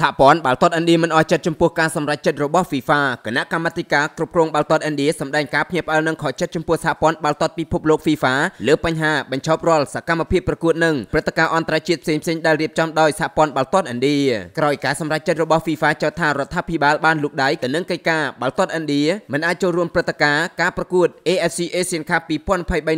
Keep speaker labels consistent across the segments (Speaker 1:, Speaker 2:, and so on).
Speaker 1: សហព័ន្ធបាល់ទាត់ឥណ្ឌាមិនអស់ចិត្តចំពោះការសម្រេចចិត្តរបស់ FIFA គណៈកម្មាធិការគ្រប់គ្រងបាល់ទាត់ឥណ្ឌាសម្ដែងការភ្ញាក់ផ្អើលនិងខកចិត្តចំពោះសហព័ន្ធបាល់ទាត់ពិភពលោក FIFA លើបញ្ហាបញ្ឈប់រាល់សកម្មភាពប្រកួតនិងព្រឹត្តិការណ៍អន្តរជាតិផ្សេងៗដែលរៀបចំដោយសហព័ន្ធបាល់ទាត់ឥណ្ឌាក្រោយការសម្រេចចិត្តរបស់ FIFA ចោទថារដ្ឋាភិបាលបានលូកដៃទៅនឹងកិច្ចការបាល់ទាត់ឥណ្ឌាមិនអាចចូលរួមព្រឹត្តិការណ៍ការប្រកួត AFC Asian Cup 2023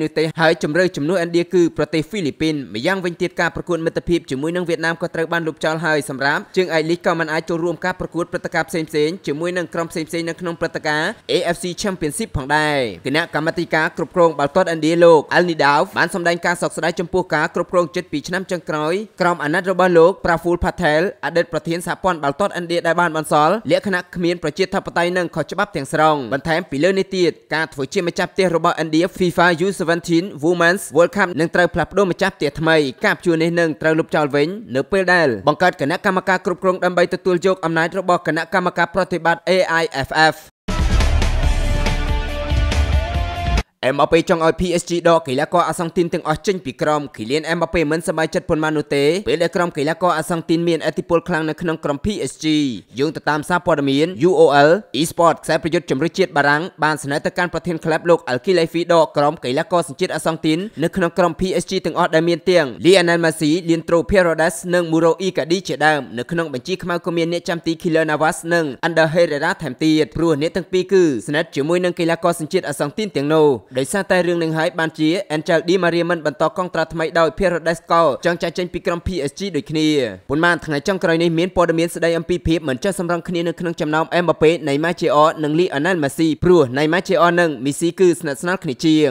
Speaker 1: នោះទេហើយជំរឿជំនួសឥណ្ឌាគឺប្រទេសហ្វីលីពីនម្យ៉ាងវិញទៀតការប្រកួតមិត្តភាពជាមួយនឹងវៀតណាមក៏ត្រូវបានលុបចោលហើយសម្រាប់ជើងឯកលីសក៏មិនអាចចូលរួមការប្រកួតព្រឹត្តិការណ៍ផ្សេងៗជាមួយនឹងក្រុមផ្សេងៗនៅក្នុងព្រឹត្តិការណ៍ AFC Championship ផងដែរគណៈកម្មាធិការគ្រប់គ្រងបាល់ទាត់ឥណ្ឌាលោក Al Nidav បានសម្ដែងការសោកស្ដាយចំពោះការគ្រប់គ្រងចិត្ត2ឆ្នាំចុងក្រោយក្រុមអាណត្តិរបស់លោក Praful Patel អតីតប្រធានសហព័ន្ធបាល់ទាត់ឥណ្ឌាដែលបានបន្សល់លក្ខណៈគ្មានប្រជាធិបតេយ្យនិងខុសច្បាប់ទាំងស្រុងបន្ថែមពីលើនេះទៀតការធ្វើជាម្ចាស់ផ្ទះរបស់ឥណ្ឌា FIFA U17 Women's World Cup នឹងត្រូវផ្លាស់ប្ដូរម្ចាស់ផ្ទះថ្មីការព្យួរនេះនឹងត្រូវលុបចោលវិញ នៅពេលដែលបង្កើតគណៈកម្មការគ្រប់គ្រងដើម្បីទទួលយកអំណាចរបស់គណៈកម្មការប្រតិបត្តិ AIFF អេមបាប៉េចង់ឲ្យ PSG ដកកីឡាករអាសង់ទីនទាំងអស់ចេញពីក្រុមគីលៀនអេមបាប៉េមិនសប្បាយចិត្តប៉ុន្មាននោះទេពេលដែលក្រុមកីឡាករអាសង់ទីនមានអធិពលខ្លាំងនៅក្នុងក្រុម PSG យោងទៅតាមសារព័ត៌មាន UOL eSport ខ្សែប្រយុទ្ធជម្រើសជាតិបារាំងបានស្នើទៅកាន់ប្រធានក្លឹបលោក Alki Laifi ដកក្រុមកីឡាករសញ្ជាតិអាសង់ទីននៅក្នុងក្រុម PSG ទាំងអស់ដែលមានទាំង Lionel Messi, Leandro Paredes និង Mauro Icardi ជាដើមនៅក្នុងបញ្ជីខ្មៅក៏មានអ្នកចាំទី Kylian Navas និង Ander Herrera ថែមទៀតព្រោះអ្នកទាំងពីរគឺស្និទ្ធជាមួយនឹងកីឡាករសញ្ជាតិអាសង់ទីនទាំងនោះដោយសារតែរឿងនឹងហើយបានជា Angel Di Maria មិនបន្តកងត្រាថ្មីដោយ Paredes កោចង់ចាក់ចេញពីក្រុម PSG ដូចគ្នាប៉ុន្មានថ្ងៃចុងក្រោយនេះមានព័ត៌មានស្ដីអំពីភាពមិនចុះសម្រុងគ្នានៅក្នុងចំណោម Mbappe នៃ Manchester និង Lionel Messi ព្រោះនៃ Manchester និង Messi គឺស្និទ្ធស្នាលគ្នាជាង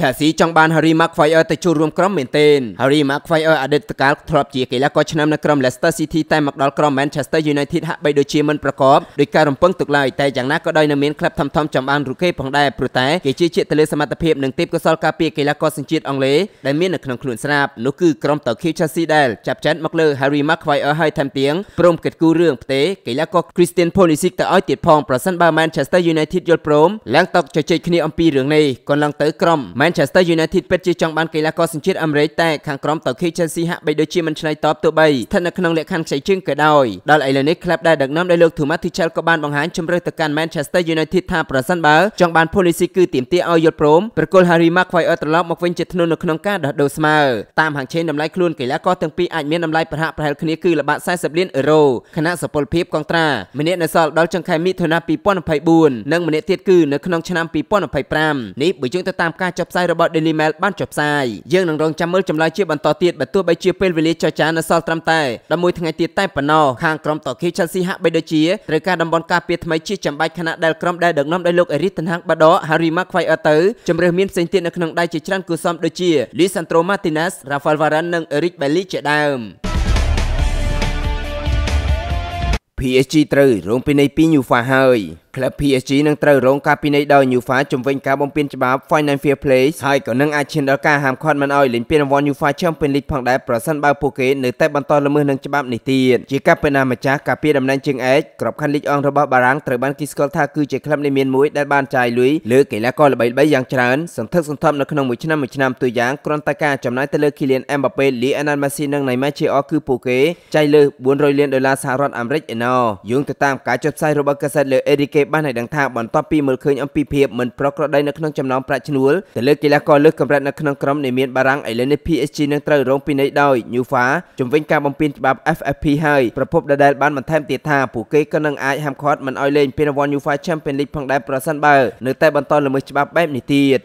Speaker 1: ឆែលស៊ីចង់បាន Harry Maguire ទៅចូលរួមក្រុមមែនទែន Harry Maguire អតីតកាលធ្លាប់ជាកីឡាករឆ្នាំនៅក្រុម Leicester City តែមកដល់ក្រុម Manchester United ហាក់បីដូចជាមិនប្រកបដោយការរំពឹងទុកឡើយតែយ៉ាងណាក៏ដោយនៅមាន ក្លឹបធំៗចាំបានរូគេផងដែរព្រោះតែគេជឿជាក់ទៅលើសមត្ថភាពនិងទេពកោសល្យការពារកីឡាករសញ្ជាតិអង់គ្លេសដែលមាននៅក្នុងខ្លួនស្រាប់នោះគឺក្រុម Tokyo Chelsea ដែលចាប់ចាត់មកលើ Harry Maguire ហើយថែមទាំងព្រមកិត្តគូរឿងផ្ទេកីឡាករ Christian Pulisic ទៅឲ្យទៀតផងប្រសិនបើ Manchester United យល់ព្រមឡើងតកជជែកគ្នាអំពីរឿងនេះក៏ឡើងទៅក្រុម Manchester United ពិតជាចង់បានកីឡាករសញ្ជាតិអាមេរិកតែខាងក្រុមតូគី Chelsea ហាក់បីដូចជាមិនឆ្លើយតបទោះបីស្ថិតនៅក្នុងលក្ខខណ្ឌខ្ចីជើងក៏ដោយដល់ឥឡូវនេះក្លឹបដែលដឹកនាំដោយលោក Thomas Tuchel ក៏បានបង្ហាញជំរឿនទៅកាន់ Manchester United ថាប្រសិនបើចង់បាន policy គឺទាមទារឲ្យយល់ព្រមប្រគល់ Harry Maguire ត្រឡប់មកវិញជាធ្នូនៅក្នុងការដោះដូរស្មើតាមហាងឆេនតម្លៃខ្លួនកីឡាករទាំងពីរអាចមានតម្លៃប្រហាក់ប្រហែលគ្នាគឺល្បាត40លានអឺរ៉ូខណៈសពលភាពកងត្រាម្នាក់នៅសល់ដល់ចុងខែមិថុនា2024និងម្នាក់ទៀតគឺនៅក្នុងឆ្នាំ2025នេះបើយោងទៅតាមការចុះផ្សាយផ្សាយរបស់ Daily Mail បានចុះផ្សាយយើងនឹងរងចាំមើលចម្លើយជាបន្តទៀតបើទោះបីជាពេលវេលាចរចានៅសល់ត្រឹមតែ11ថ្ងៃទៀតតែប៉ុណ្ណោះខាងក្រុមតូគី Chelsea ហាក់បីដូចជាត្រូវការតំបន់ការពារថ្មីជាចាំបាច់ខណៈដែលក្រុមដែលដឹកនាំដោយលោក Erik ten Hag បាដរ Harry Maguire ទៅជម្រើសមានផ្សេងទៀតនៅក្នុងដៃជាច្រើនគូសមដូចជា Lisandro Martinez, Rafael Varane និង Eric Bailly ជាដើម PSG ត្រូវរងពិន័យពី UEFA ហើយក្លឹប PSG នឹងត្រូវរងការពិន័យដោយ UEFA ជំវិញការបំពានច្បាប់ Final Fair Play ហើយក៏នឹងអាចឈានដល់ការហាមឃាត់មិនឲ្យលេងពានរង្វាន់ UEFA Champions League ផងដែរប្រសិនបើពួកគេនៅតែបន្តល្មើសនឹងច្បាប់នេះទៀតជាការពិណាម្ចាស់ការពារតំណែងជើងឯកក្របខ័ណ្ឌលីកអង់របស់បារាំងត្រូវបានគេស្គាល់ថាគឺជាក្លឹបនីមានមួយដែលបានចាយលុយលើកីឡាករល្បីៗយ៉ាងច្រើនសន្ធឹកសន្ធាប់នៅក្នុងមួយឆ្នាំមួយឆ្នាំទូយ៉ាងគ្រាន់តែការចំណាយទៅលើ Kylian Mbappe, Lionel Messi និង Neymar ជាអគឺពួកគេចាយលើ400លានដុល្លារសហរដ្ឋអាមេរិកឯណោះយោងទៅតាមការចុះផ្សាយរបស់កាសែតលើ Enrique បានឲ្យដឹងថាបន្ទាប់ពីមើលឃើញអំពីភាពមិនប្រក្រតីនៅក្នុងចំណោមប្រាក់ឈ្នួលទៅលើកីឡាករលើសកម្រិតនៅក្នុងក្រុមនៃមានបារាំងឥឡូវនេះ PSG នឹងត្រូវរងពិន័យដោយ UEFA ជំវិញការបំពេញច្បាប់ FFP ហើយប្រពន្ធដដែលបានបន្ថែមទៀតថាពួកគេក៏នឹងអាចហាមឃាត់មិនឲ្យលេងពានរង្វាន់ UEFA Champions League ផងដែរប្រសិនបើនៅតែបន្តល្មើសច្បាប់បែបនេះទៀត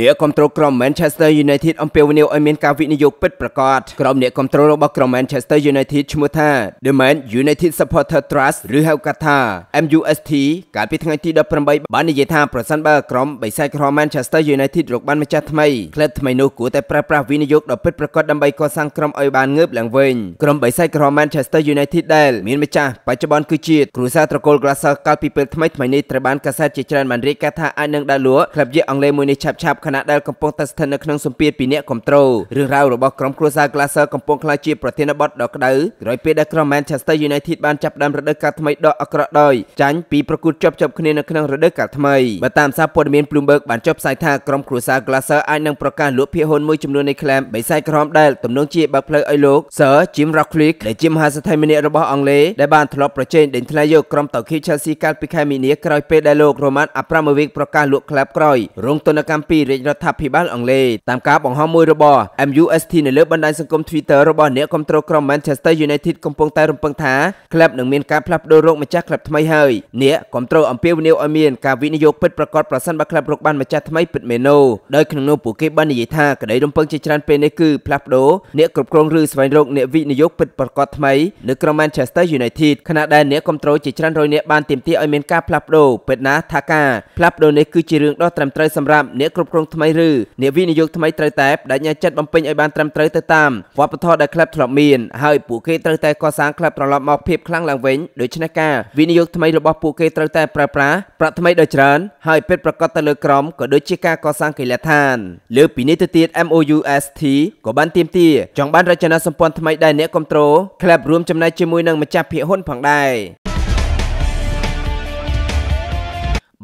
Speaker 1: អ្នកគ្រប់គ្រងក្រុម Manchester United អំពាវនាវឲ្យមានការវិនិយោគពិតប្រាកដក្រុមអ្នកគ្រប់គ្រងរបស់ក្រុម Manchester United ឈ្មោះថា The Man United Supporter Trust ឬហៅកាត់ថា MUST កាលពីថ្ងៃទី18បាននិយាយថាប្រសិនបើក្រុមបិសាចក្រុម Manchester United រកបានម្ចាស់ថ្មីក្លឹបថ្មីនោះគួរតែប្រើប្រាស់វិនិយោគដ៏ពិតប្រាកដដើម្បីកសាងក្រុមឲ្យបានងើបឡើងវិញក្រុមបិសាចក្រុម Manchester United ដែលមានម្ចាស់បច្ចុប្បន្នគឺជាគ្រួសារត្រកូល Glazer កាលពីពេលថ្មីថ្មីនេះត្រូវបានកាសែតជាច្រើនបានរាយការណ៍ថាអាចនឹងដើរលួក្លឹបយកអង់គ្លេសមួយនេះឆាប់ៗខណៈដែលកំពុងតែស្ថិតនៅក្នុងសម្ពាធពីអ្នកគ្រប់គ្រងរឿងរ៉ាវរបស់ក្រុមគ្រួសារ Glazer កំពុងក្លាយជាប្រធានបទដ៏ក្តៅក្រោយពេលដែលក្រុម Manchester United បានចាប់ផ្ដើមរដូវកាលថ្មីដ៏អាក្រក់ដោយចាញ់ពីប្រកួតជាប់ជាប់គ្នានៅក្នុងរដូវកាលថ្មីបើតាមសារព័ត៌មាន Bloomberg បានចុះផ្សាយថាក្រុមគ្រួសារ Glazer អាចនឹងប្រកាសលក់ភាគហ៊ុនមួយចំនួននៃ Clam បីសាយក្រមដែលទំនងជាបើកផ្លូវឲ្យលោក Sir Jim Ratcliffe ដែលជាមហាសេដ្ឋីម្នាក់របស់អង់គ្លេសដែលបានធ្លាប់ប្រជែងដេញថ្លៃយកក្រុមតៅខី Chelsea កាលពីខែមីនាក្រោយពេលដែលលោក Roman Abramovich ប្រកាសលក់ Clam ក្រោយរងទណ្ឌកម្មពីរាជរដ្ឋាភិបាលអង់គ្លេសតាមការបង្ហោះមួយរបស់ MUST នៅលើបណ្ដាញសង្គម Twitter របស់អ្នកគ្រប់គ្រងក្រុម Manchester United កំពុងតែរំពឹងថាក្លឹបនឹងមានការផ្លាស់ប្ដូររោគម្ចាស់ក្លឹបថ្មីហើយអ្នកគ្រប់គ្រងអំពាវនាវឲ្យមានការវិនិយោគពិតប្រាកដប្រសិនបើក្លឹបរកបានម្ចាស់ថ្មីពិតមែននោះដោយក្នុងនោះពួកគេបាននិយាយថាក្តីរំពឹងជាច្រើនពេលនេះគឺផ្លាស់ប្ដូរអ្នកគ្រប់គ្រងឬស្វែងរកអ្នកវិនិយោគពិតប្រាកដថ្មីនៅក្រុម Manchester United ខណៈដែលអ្នកគ្រប់គ្រងជាច្រើនរយនាក់បានទាមទារឲ្យមានការផ្លាស់ប្ដូរពិតណាស់ថាការផ្លាស់ប្ដូរនេះគឺជារឿងដ៏ត្រឹមត្រូវសម្រាប់អ្នកគ្រប់គ្រងថ្មីឬនាវានិយោគថ្មីត្រូវតែបដិញ្ញាចិត្តបំពេញឲ្យបានត្រឹមត្រូវទៅតាមវប្បធម៌ដែលក្លឹបធ្លាប់មានហើយពួកគេត្រូវតែកសាងក្លឹបត្រឡប់មកភាពខ្លាំងឡើងវិញដូច្នេះការវិនិយោគថ្មីរបស់ពួកគេត្រូវតែប្រើប្រាស់ប្រាក់ថ្មីដ៏ច្រើនហើយពិតប្រាកដទៅលើក្រុមក៏ដូចជាការកសាងកីឡដ្ឋាន លើពីនេះទៅទៀត MOUST ក៏បានទាមទារចង់បានរចនាសម្ព័ន្ធថ្មីដែលអ្នកគ្រប់គ្រងក្លឹបរួមចំណែកជាមួយនឹងម្ចាស់ភាគហ៊ុនផងដែរ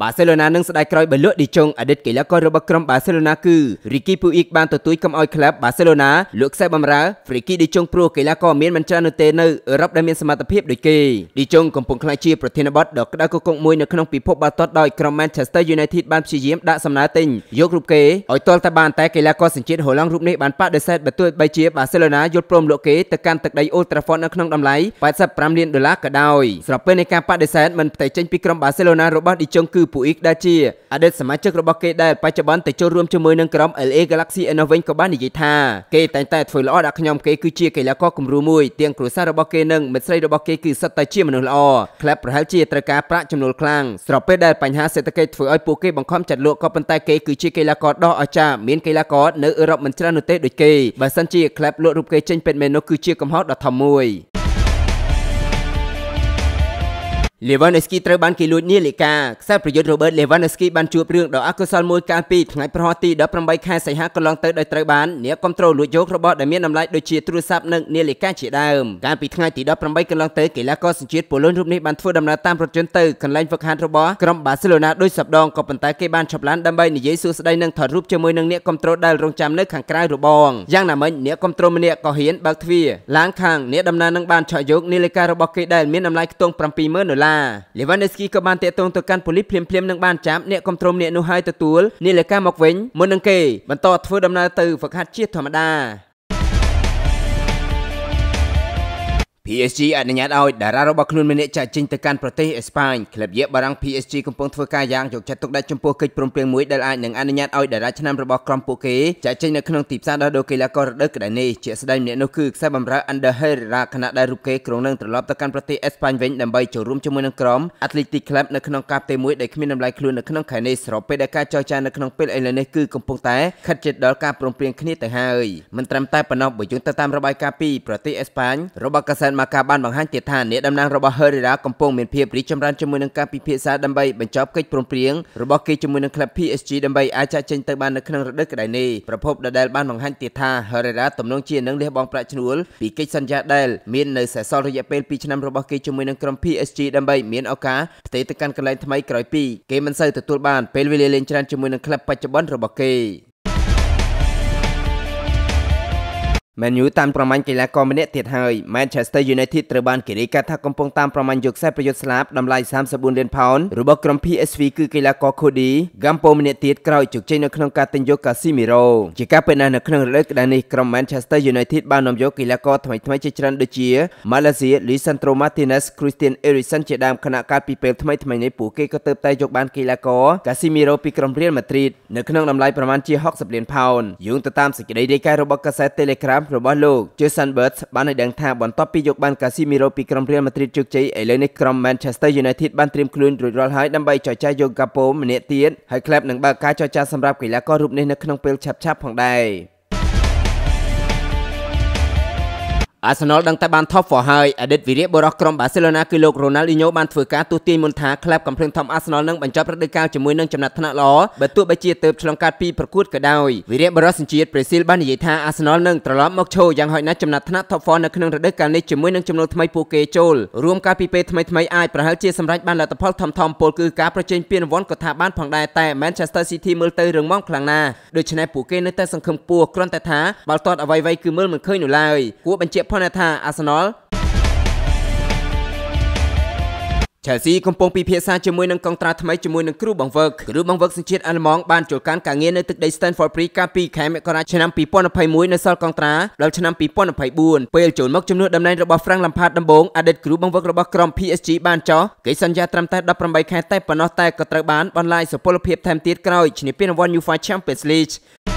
Speaker 1: បាសេឡូណានិងស្ដាយក្រោយបលក់ឌីចុងអតីតកីឡាកររបស់ក្រុមបាសេឡូណាគឺរីគីពូអ៊ីកបានទទួលកំឲ្យក្លឹបបាសេឡូណាលក់ខ្សែបម្រើហ្វ្រីគីឌីចុងព្រោះកីឡាករមានមិនច្រើននៅទេនៅអឺរ៉ុបដែលមានសមត្ថភាពដូចគេឌីចុងកំពុងក្លាយជាប្រធានបទដ៏ក្តៅគគុកមួយនៅក្នុងពិភពបាល់ទាត់ដោយក្រុម Manchester United បានព្យាយាមដាក់សំណើទិញយករូបគេឲ្យទាល់តែបានតែកីឡាករសញ្ជាតិហូឡង់រូបនេះបានបដិសេធបើទោះបីជាបាសេឡូណាយល់ព្រមលក់គេទៅកាន់ទឹកដី Old Trafford នៅក្នុងតម្លៃ85លានដុល្លារក៏ដោយស្របពេលនៃការបដិសេធមិនផ្ទៃចេញពីក្រុមបាសេឡូណារបស់ឌីចុងគឺពូអ៊ីកដែលជាអតីតសមាជិករបស់គេដែលបច្ចុប្បន្នទៅចូលរួមជាមួយនឹងក្រុម LA Galaxy ឯនោះវិញក៏បាននិយាយថាគេតែងតែធ្វើល្អដាក់ខ្ញុំគេគឺជាកីឡាករគំរូមួយទាំងគ្រួសាររបស់គេនិងមិត្តស្រីរបស់គេគឺសុទ្ធតែជាមនុស្សល្អក្លាប់ប្រហែលជាត្រូវការប្រាក់ចំណូលខ្លាំងស្របពេលដែលបញ្ហាសេដ្ឋកិច្ចធ្វើឲ្យពួកគេបង្ខំចាត់លក់ក៏ប៉ុន្តែគេគឺជាកីឡាករដ៏អស្ចារ្យមានកីឡាករនៅអឺរ៉ុបមិនច្រើននោះទេដូចគេបើសិនជាក្លាប់លក់រូបគេចេញពេញមែននោះគឺជាកំហុសដ៏ធំមួយ Lewandowski ត្រូវបានគេលួចនាឡិកាខ្សែប្រយុទ្ធ Robert Lewandowski បានជួបរឿងដ៏អកុសលមួយកាលពីថ្ងៃប្រហោះទី18ខែសីហាកន្លងទៅដោយត្រូវបានអ្នកគ្រប់គ្រងលួចយករបស់ដែលមានតម្លៃដូចជាទូរស័ព្ទនិងនាឡិកាជាដើមកាលពីថ្ងៃទី18កន្លងទៅកីឡាករសញ្ជាតិប៉ូឡូញរូបនេះបានធ្វើដំណើរតាមរថយន្តទៅកន្លែងហ្វឹកហាត់របស់ក្រុមបាសេឡូណាដោយសប្ដងក៏ប៉ុន្តែគេបានចាប់ឡានដើម្បីនិយាយសួស្ដីនិងថតរូបជាមួយនឹងអ្នកគ្រប់គ្រងដែលរងចាំនៅខាងក្រៅរបងយ៉ាងណាមិញអ្នកគ្រប់គ្រងម្នាក់ក៏ហ៊ានបើកទ្វារឡានខាងអ្នកដំណើរនឹងបានឆក់យកនាឡិការបស់គេដែលមានតម្លៃខ្ទង់70000ដុល្លារឡាលេវ៉ាន់ដេស្គីក៏បានតាក់ទងទៅកាន់ប៉ូលីសភ្លាមៗនឹងបានចាប់អ្នកគ្រប់គ្រងអ្នកនោះហើយទទួលនាឡិកាមកវិញមុននឹងគេបន្តធ្វើដំណើរទៅហ្វឹកហាត់ជាធម្មតា PSG អនុញ្ញាតឲ្យតារារបស់ខ្លួនម្នាក់ចាក់ចេញទៅកាន់ប្រទេសអេស្ប៉ាញក្លឹបយកបារាំង PSG កំពុងធ្វើការយ៉ាងយកចិត្តទុកដាក់ចំពោះកិច្ចព្រមព្រៀងមួយដែលអាចនឹងអនុញ្ញាតឲ្យតារាឆ្នាំរបស់ក្រុមពួកគេចាក់ចេញនៅក្នុងទីផ្សារដោះដូរកីឡាកររដូវក្តៅនេះជាស្ដែងម្នាក់នោះគឺខ្សែបម្រើ Under Herrera ខណៈដែលរូបគេគ្រងនឹងត្រឡប់ទៅកាន់ប្រទេសអេស្ប៉ាញវិញដើម្បីចូលរួមជាមួយនឹងក្រុម Athletic Club នៅក្នុងការផ្ទេរមួយដែលគ្មានតម្លៃខ្លួននៅក្នុងខែនេះស្របពេលដែលការចរចានៅក្នុងពេលឥឡូវនេះគឺកំពុងតែខិតជិតដល់ការព្រមព្រៀងគ្នាទៅហើយមិនត្រឹមតែប៉ុណ្ណោះបើយោងទៅតាមរបាយការណ៍ពីប្រទេសអេស្ប៉ាញរបស់កាសែតនម៉ាកាបានបង្ហាញទៀតថាអ្នកតំណាងរបស់ Herrera កំពុងមានភាពរីកចម្រើនជាមួយនឹងការពិភាក្សាដើម្បីបញ្ចប់កិច្ចព្រមព្រៀងរបស់គេជាមួយនឹងក្លឹប PSG ដើម្បីអាចចាក់ចេញទៅបាននៅក្នុងរដូវក្តៅនេះប្រភពដដែលបានបង្ហាញទៀតថា Herrera ទំនងជានឹងលះបង់ប្រាក់ឈ្នួលពីកិច្ចសន្យាដែលមាននៅសេសសល់រយៈពេល2ឆ្នាំរបស់គេជាមួយនឹងក្រុម PSG ដើម្បីមានឱកាសផ្ទេរទៅកាន់កន្លែងថ្មីក្រោយពី គេមិនសូវទទួលបានពេលវេលាលេងច្រើនជាមួយនឹងក្លឹបបច្ចុប្បន្នរបស់គេ Man U តាមប្រមាញ់កីឡាករម្នាក់ទៀតហើយ Manchester United ត្រូវបានគេរាយការណ៍ថាកំពុងតាមប្រមាញ់យកខ្សែប្រយុទ្ធស្លាបតម្លៃ34លានផោនរបស់ក្រុម PSV គឺកីឡាករ Cody Gakpo ម្នាក់ទៀតក្រោយជោគជ័យនៅក្នុងការទិញយក Casemiro ជាការពិតណាស់នៅក្នុងរដូវក្តារនេះក្រុម Manchester United បាននាំយកកីឡាករថ្មីថ្មីជាច្រើនដូចជា Malaysia Lisandro Martinez Christian Eriksen ជាដើមខណៈកាលពីពេលថ្មីថ្មីនេះពួកគេក៏ទើបតែយកបានកីឡាករ Casemiro ពីក្រុម Real Madrid នៅក្នុងតម្លៃប្រមាណជា60លានផោនយោងទៅតាមសេចក្តីរាយការណ៍របស់កាសែត Telegraph របស់លោក Jason Bert បានឲ្យដឹងថាបន្ទាប់ពីយកបាន Casemiro ពីក្រុម Real Madrid ជោគជ័យឥឡូវនេះក្រុម Manchester United បានត្រៀមខ្លួនរួចរាល់ហើយដើម្បីចរចាយក Gakpo ម្នាក់ទៀតហើយក្លឹបនឹងបើកការចរចាសម្រាប់កីឡាកររូបនេះនៅក្នុងពេលឆាប់ៗផងដែរ។អាសនលដឹងតែបានថប់ហ្វហើយអតីតវីរៈបុរសក្រុមបាសេឡូណាគឺលោករ៉ូណាល់ឌីញ៉ូបានធ្វើការទស្សទាញមុនថាក្លាបកំភ្លើងធំអាសនលនឹងបញ្ចប់រដូវកាលជាមួយនឹងចំណាត់ថ្នាក់ល្អបើទោះបីជាទើបឆ្លងកាត់ពីប្រកួតក៏ដោយវីរៈបុរសសញ្ជាតិប្រេស៊ីលបាននិយាយថាអាសនលនឹងត្រឡប់មកឈរយ៉ាងហោចណាស់ចំណាត់ថ្នាក់ Top 4នៅក្នុងរដូវកាលនេះជាមួយនឹងចំនួនថ្មីពួកគេចូលរួមកាលពីពេលថ្មីថ្មីអាចប្រហែលជាសម្រេចបានលទ្ធផលធំធំពលគឺការប្រជែងពានរង្វាន់ក៏ថាបានផងដែរតែ Manchester City មើលទៅរឹងមាំខ្លាំងណាស់ដូច្នេះពួកគេនៅតែសង្ឃឹមពោះគ្រាន់តែថាបាល់ទាត់អ្វីៗគឺមើលមិនឃើញនោះឡើយគួរបញ្ជាក់ផលថា Arsenal Chelsea កំពុងពិភាក្សាជាមួយនឹងកងត្រាថ្មីជាមួយនឹងគ្រូបង្វឹកគ្រូបង្វឹកសញ្ជាតិអាល្លឺម៉ង់បានចូលកាន់ការងារនៅទឹកដី Stanford Bridge កាលពីខែមករាឆ្នាំ2021នៅសល់កងត្រាដល់ឆ្នាំ2024ពេលចូលមកជំនួសតំណែងរបស់ Frank Lampard ដំបូងអតីតគ្រូបង្វឹករបស់ក្រុម PSG បានចោះគេសន្យាត្រឹមតែ18ខែតែប៉ុណ្ណោះតែក៏ត្រូវបានបន្លាយសុពលភាពថែមទៀតក្រោយឈ្នះពានរង្វាន់ UEFA Champions League